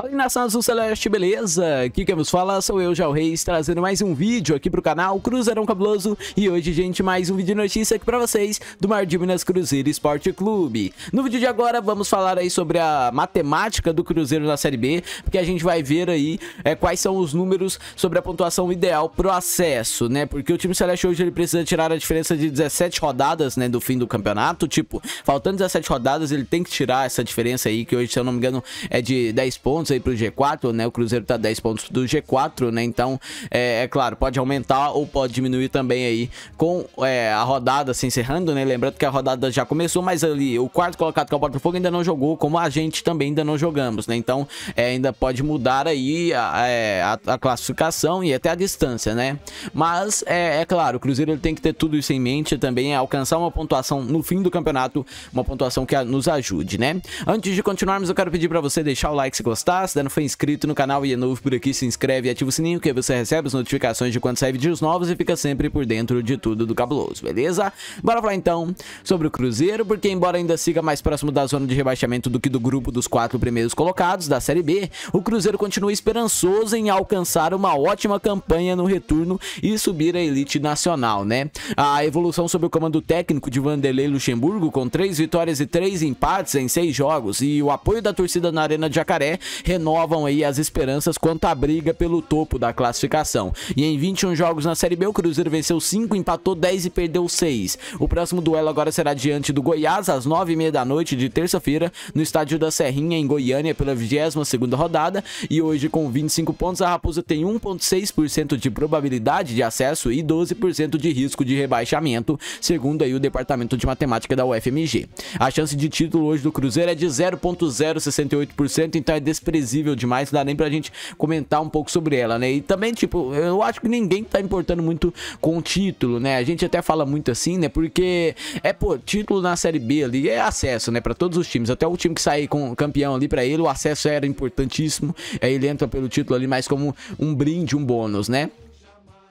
Fala nação azul celeste, beleza? Aqui quem nos fala sou eu, Jal Reis, trazendo mais um vídeo aqui pro canal Cruzeirão Cabuloso E hoje, gente, mais um vídeo de notícia aqui pra vocês do Mar de Minas Cruzeiro Esporte Clube No vídeo de agora vamos falar aí sobre a matemática do Cruzeiro na Série B Porque a gente vai ver aí é, quais são os números sobre a pontuação ideal pro acesso, né? Porque o time celeste hoje ele precisa tirar a diferença de 17 rodadas, né, do fim do campeonato Tipo, faltando 17 rodadas ele tem que tirar essa diferença aí que hoje, se eu não me engano, é de 10 pontos pontos aí pro G4, né? O Cruzeiro tá 10 pontos do G4, né? Então, é, é claro, pode aumentar ou pode diminuir também aí com é, a rodada se encerrando, né? Lembrando que a rodada já começou, mas ali o quarto colocado que é o Botafogo ainda não jogou, como a gente também ainda não jogamos, né? Então, é, ainda pode mudar aí a, é, a, a, classificação e até a distância, né? Mas, é, é claro, o Cruzeiro tem que ter tudo isso em mente também, é alcançar uma pontuação no fim do campeonato, uma pontuação que nos ajude, né? Antes de continuarmos, eu quero pedir para você deixar o like se gostar gostar, tá? se ainda não foi inscrito no canal e é novo por aqui, se inscreve e ativa o sininho que você recebe as notificações de quando sai vídeos novos e fica sempre por dentro de tudo do cabuloso, beleza? Bora falar então sobre o Cruzeiro, porque embora ainda siga mais próximo da zona de rebaixamento do que do grupo dos quatro primeiros colocados da Série B, o Cruzeiro continua esperançoso em alcançar uma ótima campanha no retorno e subir a elite nacional, né? A evolução sob o comando técnico de Vanderlei Luxemburgo, com três vitórias e três empates em seis jogos, e o apoio da torcida na Arena de Jacaré renovam aí as esperanças quanto à briga pelo topo da classificação. E em 21 jogos na Série B, o Cruzeiro venceu 5, empatou 10 e perdeu 6. O próximo duelo agora será diante do Goiás, às 9h30 da noite de terça-feira, no estádio da Serrinha, em Goiânia, pela 22 rodada. E hoje, com 25 pontos, a Raposa tem 1,6% de probabilidade de acesso e 12% de risco de rebaixamento, segundo aí o Departamento de Matemática da UFMG. A chance de título hoje do Cruzeiro é de 0,068%, então é desprezível desprezível demais, não dá nem pra gente comentar um pouco sobre ela, né? E também, tipo, eu acho que ninguém tá importando muito com o título, né? A gente até fala muito assim, né? Porque é, pô, título na Série B ali é acesso, né? Pra todos os times. Até o time que sair com campeão ali pra ele, o acesso era importantíssimo. Aí ele entra pelo título ali mais como um brinde, um bônus, né?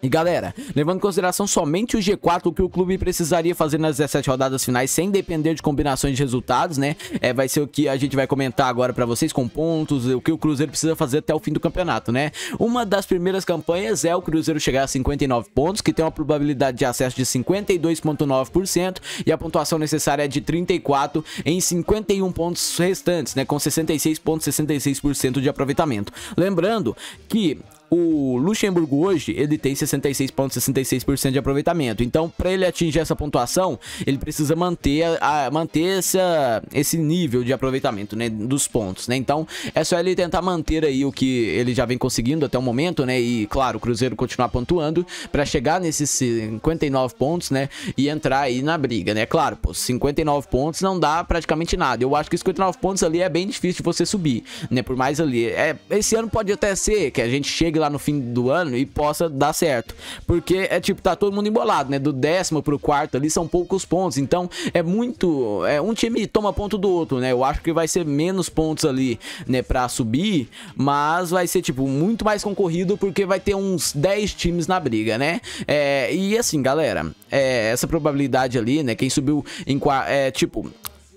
E galera, levando em consideração somente o G4, o que o clube precisaria fazer nas 17 rodadas finais, sem depender de combinações de resultados, né? É, vai ser o que a gente vai comentar agora para vocês com pontos, o que o Cruzeiro precisa fazer até o fim do campeonato, né? Uma das primeiras campanhas é o Cruzeiro chegar a 59 pontos, que tem uma probabilidade de acesso de 52,9% e a pontuação necessária é de 34 em 51 pontos restantes, né? Com 66,66% ,66 de aproveitamento. Lembrando que o Luxemburgo hoje, ele tem 66,66% ,66 de aproveitamento. Então, para ele atingir essa pontuação, ele precisa manter, a, manter essa, esse nível de aproveitamento, né, dos pontos, né? Então, é só ele tentar manter aí o que ele já vem conseguindo até o momento, né? E, claro, o Cruzeiro continuar pontuando para chegar nesses 59 pontos, né? E entrar aí na briga, né? Claro, pô, 59 pontos não dá praticamente nada. Eu acho que 59 pontos ali é bem difícil de você subir, né? Por mais ali... É, esse ano pode até ser que a gente chegue lá no fim do ano e possa dar certo. Porque é tipo, tá todo mundo embolado, né? Do décimo pro quarto ali são poucos pontos. Então é muito. É, um time toma ponto do outro, né? Eu acho que vai ser menos pontos ali, né? Pra subir. Mas vai ser, tipo, muito mais concorrido porque vai ter uns 10 times na briga, né? É, e assim, galera, é, essa probabilidade ali, né? Quem subiu em. É, tipo,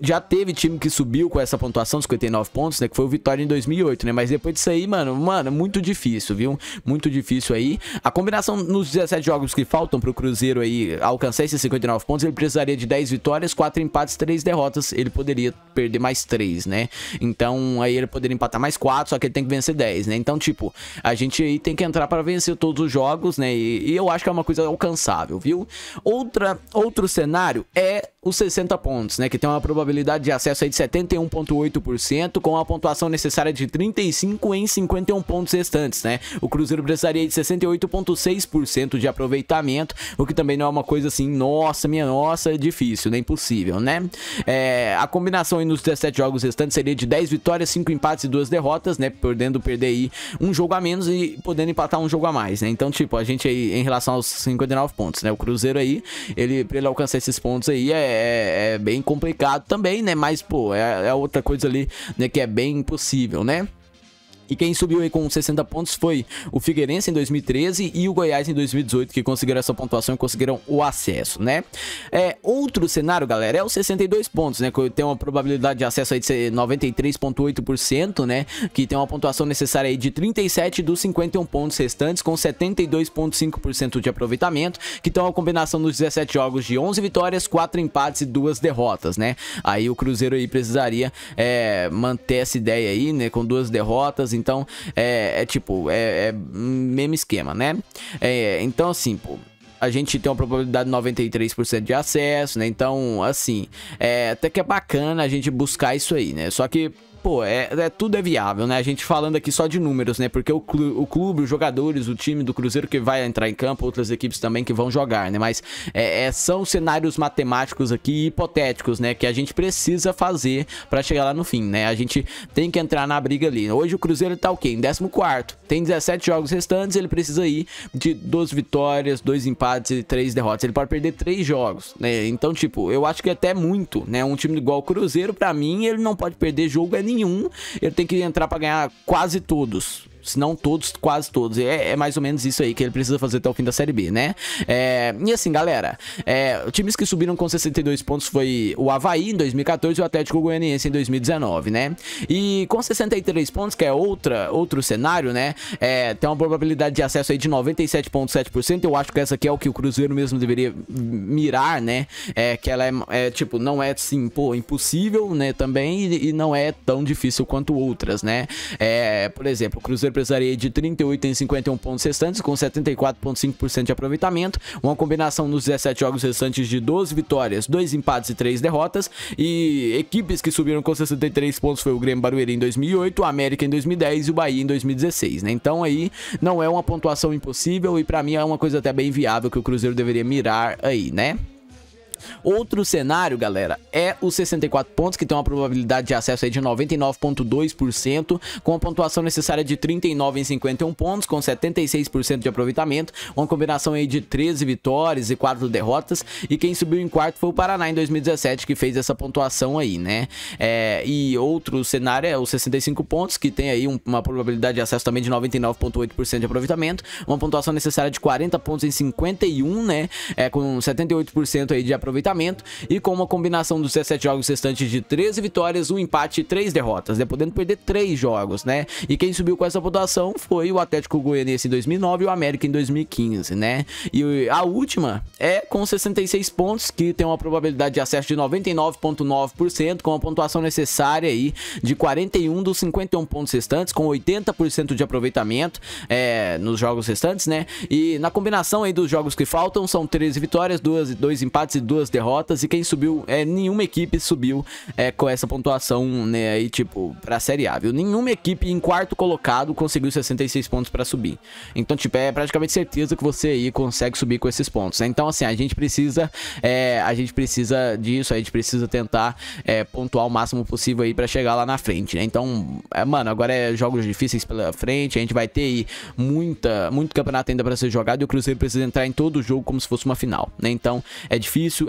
já teve time que subiu com essa pontuação, 59 pontos, né? Que foi o Vitória em 2008, né? Mas depois disso aí, mano, mano, é muito difícil, viu? Muito difícil aí. A combinação nos 17 jogos que faltam pro Cruzeiro aí alcançar esses 59 pontos, ele precisaria de 10 vitórias, 4 empates, 3 derrotas. Ele poderia perder mais 3, né? Então, aí ele poderia empatar mais 4, só que ele tem que vencer 10, né? Então, tipo, a gente aí tem que entrar para vencer todos os jogos, né? E, e eu acho que é uma coisa alcançável, viu? Outra, outro cenário é os 60 pontos, né? Que tem uma probabilidade probabilidade de acesso é de 71,8%, com a pontuação necessária de 35 em 51 pontos restantes, né? O Cruzeiro precisaria de 68,6% de aproveitamento, o que também não é uma coisa assim, nossa, minha nossa, é difícil, nem né? possível, né? É, a combinação aí nos 17 jogos restantes seria de 10 vitórias, 5 empates e 2 derrotas, né? Podendo perder aí um jogo a menos e podendo empatar um jogo a mais, né? Então, tipo, a gente aí, em relação aos 59 pontos, né? O Cruzeiro aí, ele, pra ele alcançar esses pontos aí, é, é, é bem complicado também também, né? Mas, pô, é, é outra coisa ali, né, que é bem impossível, né? E quem subiu aí com 60 pontos foi o Figueirense em 2013 e o Goiás em 2018, que conseguiram essa pontuação e conseguiram o acesso, né? É, outro cenário, galera, é os 62 pontos, né? Que tem uma probabilidade de acesso aí de 93,8%, né? Que tem uma pontuação necessária aí de 37 dos 51 pontos restantes, com 72,5% de aproveitamento, que estão a combinação dos 17 jogos de 11 vitórias, 4 empates e 2 derrotas, né? Aí o Cruzeiro aí precisaria é, manter essa ideia aí, né? Com duas derrotas pessoas. Então, é, é tipo, é, é, mesmo esquema, né? É, então, assim, pô a gente tem uma probabilidade de 93% de acesso, né? Então, assim, é, até que é bacana a gente buscar isso aí, né? Só que pô, é, é, tudo é viável, né? A gente falando aqui só de números, né? Porque o, clu o clube, os jogadores, o time do Cruzeiro que vai entrar em campo, outras equipes também que vão jogar, né? Mas é, é, são cenários matemáticos aqui hipotéticos, né? Que a gente precisa fazer para chegar lá no fim, né? A gente tem que entrar na briga ali. Hoje o Cruzeiro tá o quê? Em 14 Tem 17 jogos restantes, ele precisa ir de 12 vitórias, 2 empates e 3 derrotas. Ele pode perder 3 jogos, né? Então, tipo, eu acho que é até muito, né? Um time igual o Cruzeiro, para mim, ele não pode perder jogo nenhum é nenhum, ele tem que entrar para ganhar quase todos se não todos, quase todos. É, é, mais ou menos isso aí que ele precisa fazer até o fim da Série B, né? É, e assim, galera, é, times que subiram com 62 pontos foi o Havaí em 2014 e o Atlético Goianiense em 2019, né? E com 63 pontos, que é outra, outro cenário, né? É, tem uma probabilidade de acesso aí de 97,7%. Eu acho que essa aqui é o que o Cruzeiro mesmo deveria mirar, né? É, que ela é, é tipo, não é assim, pô, impossível, né? Também e, e não é tão difícil quanto outras, né? É, por exemplo, o Cruzeiro empresaria de 38 em 51 pontos restantes, com 74,5% de aproveitamento. Uma combinação nos 17 jogos restantes de 12 vitórias, 2 empates e 3 derrotas. E equipes que subiram com 63 pontos foi o Grêmio Barueri em 2008, o América em 2010 e o Bahia em 2016, né? Então aí não é uma pontuação impossível e para mim é uma coisa até bem viável que o Cruzeiro deveria mirar aí, né? Outro cenário, galera, é os 64 pontos, que tem uma probabilidade de acesso aí de 99,2%, com a pontuação necessária de 39 em 51 pontos, com 76% de aproveitamento, uma combinação aí de 13 vitórias e 4 derrotas, e quem subiu em quarto foi o Paraná em 2017, que fez essa pontuação aí, né? É, e outro cenário é os 65 pontos, que tem aí uma probabilidade de acesso também de 99,8% de aproveitamento, uma pontuação necessária de 40 pontos em 51, né? É, com 78% aí de aproveitamento aproveitamento e com uma combinação dos 17 jogos restantes de 13 vitórias, um empate e 3 derrotas, né? podendo perder 3 jogos, né? E quem subiu com essa pontuação foi o Atlético Goianiense em 2009 e o América em 2015, né? E a última é com 66 pontos, que tem uma probabilidade de acesso de 99,9%, com a pontuação necessária aí de 41 dos 51 pontos restantes, com 80% de aproveitamento é, nos jogos restantes, né? E na combinação aí dos jogos que faltam, são 13 vitórias, 2, empates e 2 duas derrotas e quem subiu, é, nenhuma equipe subiu é, com essa pontuação, né, aí, tipo, pra Série A, viu? Nenhuma equipe em quarto colocado conseguiu 66 pontos para subir. Então, tipo, é praticamente certeza que você aí consegue subir com esses pontos. Né? Então, assim, a gente precisa, é, a gente precisa disso, a gente precisa tentar é, pontuar o máximo possível aí para chegar lá na frente, né? Então, é, mano, agora é jogos difíceis pela frente, a gente vai ter aí muita, muito campeonato ainda para ser jogado e o Cruzeiro precisa entrar em todo o jogo como se fosse uma final, né? Então, é difícil,